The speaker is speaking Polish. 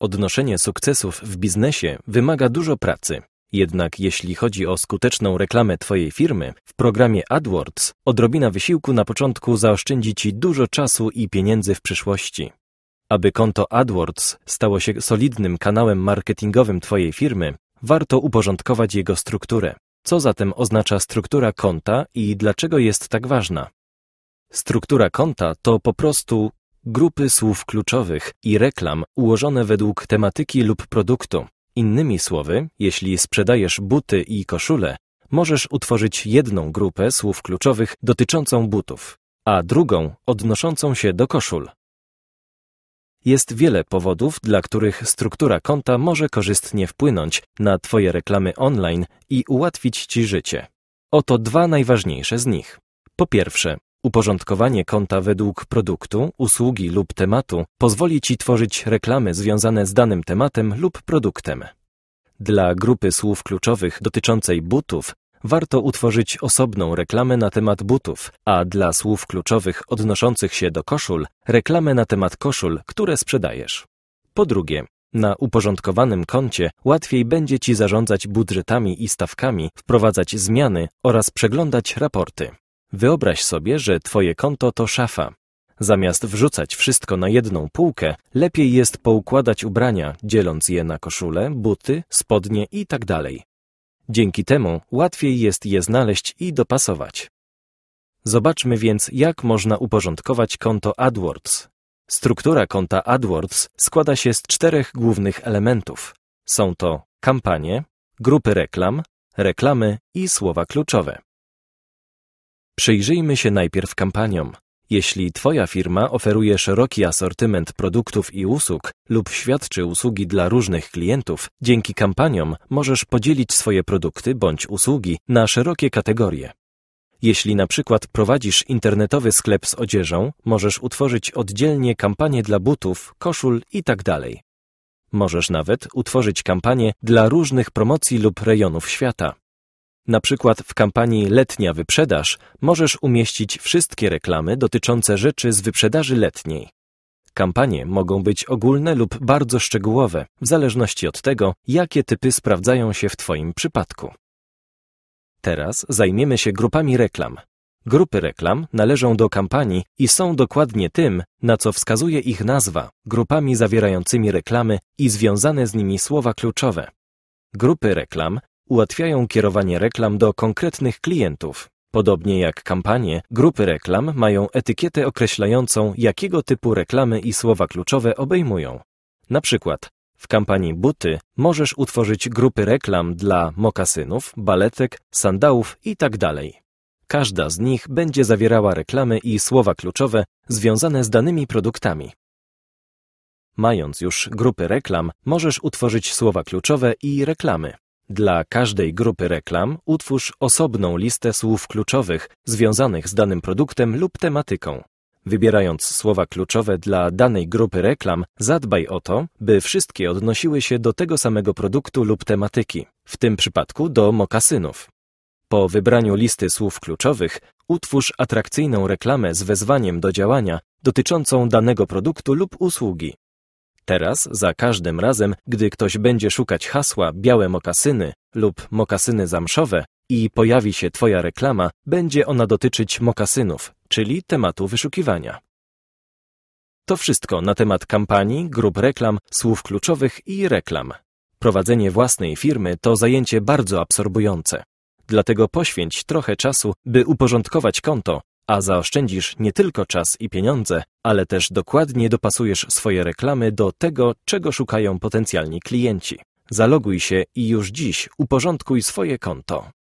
Odnoszenie sukcesów w biznesie wymaga dużo pracy. Jednak jeśli chodzi o skuteczną reklamę Twojej firmy, w programie AdWords odrobina wysiłku na początku zaoszczędzi Ci dużo czasu i pieniędzy w przyszłości. Aby konto AdWords stało się solidnym kanałem marketingowym Twojej firmy, warto uporządkować jego strukturę. Co zatem oznacza struktura konta i dlaczego jest tak ważna? Struktura konta to po prostu grupy słów kluczowych i reklam ułożone według tematyki lub produktu. Innymi słowy, jeśli sprzedajesz buty i koszule, możesz utworzyć jedną grupę słów kluczowych dotyczącą butów, a drugą odnoszącą się do koszul. Jest wiele powodów, dla których struktura konta może korzystnie wpłynąć na Twoje reklamy online i ułatwić Ci życie. Oto dwa najważniejsze z nich. Po pierwsze, Uporządkowanie konta według produktu, usługi lub tematu pozwoli Ci tworzyć reklamy związane z danym tematem lub produktem. Dla grupy słów kluczowych dotyczącej butów warto utworzyć osobną reklamę na temat butów, a dla słów kluczowych odnoszących się do koszul reklamę na temat koszul, które sprzedajesz. Po drugie, na uporządkowanym koncie łatwiej będzie Ci zarządzać budżetami i stawkami, wprowadzać zmiany oraz przeglądać raporty. Wyobraź sobie, że twoje konto to szafa. Zamiast wrzucać wszystko na jedną półkę, lepiej jest poukładać ubrania, dzieląc je na koszule, buty, spodnie itd. Tak Dzięki temu łatwiej jest je znaleźć i dopasować. Zobaczmy więc, jak można uporządkować konto AdWords. Struktura konta AdWords składa się z czterech głównych elementów. Są to kampanie, grupy reklam, reklamy i słowa kluczowe. Przyjrzyjmy się najpierw kampaniom. Jeśli Twoja firma oferuje szeroki asortyment produktów i usług lub świadczy usługi dla różnych klientów, dzięki kampaniom możesz podzielić swoje produkty bądź usługi na szerokie kategorie. Jeśli na przykład prowadzisz internetowy sklep z odzieżą, możesz utworzyć oddzielnie kampanię dla butów, koszul itd. Tak możesz nawet utworzyć kampanię dla różnych promocji lub rejonów świata. Na przykład w kampanii Letnia Wyprzedaż możesz umieścić wszystkie reklamy dotyczące rzeczy z wyprzedaży letniej. Kampanie mogą być ogólne lub bardzo szczegółowe, w zależności od tego, jakie typy sprawdzają się w Twoim przypadku. Teraz zajmiemy się grupami reklam. Grupy reklam należą do kampanii i są dokładnie tym, na co wskazuje ich nazwa, grupami zawierającymi reklamy i związane z nimi słowa kluczowe. Grupy reklam ułatwiają kierowanie reklam do konkretnych klientów. Podobnie jak kampanie, grupy reklam mają etykietę określającą, jakiego typu reklamy i słowa kluczowe obejmują. Na przykład w kampanii Buty możesz utworzyć grupy reklam dla mokasynów, baletek, sandałów itd. Tak Każda z nich będzie zawierała reklamy i słowa kluczowe związane z danymi produktami. Mając już grupy reklam, możesz utworzyć słowa kluczowe i reklamy. Dla każdej grupy reklam utwórz osobną listę słów kluczowych związanych z danym produktem lub tematyką. Wybierając słowa kluczowe dla danej grupy reklam, zadbaj o to, by wszystkie odnosiły się do tego samego produktu lub tematyki, w tym przypadku do mokasynów. Po wybraniu listy słów kluczowych, utwórz atrakcyjną reklamę z wezwaniem do działania dotyczącą danego produktu lub usługi. Teraz za każdym razem, gdy ktoś będzie szukać hasła białe mokasyny lub mokasyny zamszowe i pojawi się Twoja reklama, będzie ona dotyczyć mokasynów, czyli tematu wyszukiwania. To wszystko na temat kampanii, grup reklam, słów kluczowych i reklam. Prowadzenie własnej firmy to zajęcie bardzo absorbujące. Dlatego poświęć trochę czasu, by uporządkować konto a zaoszczędzisz nie tylko czas i pieniądze, ale też dokładnie dopasujesz swoje reklamy do tego, czego szukają potencjalni klienci. Zaloguj się i już dziś uporządkuj swoje konto.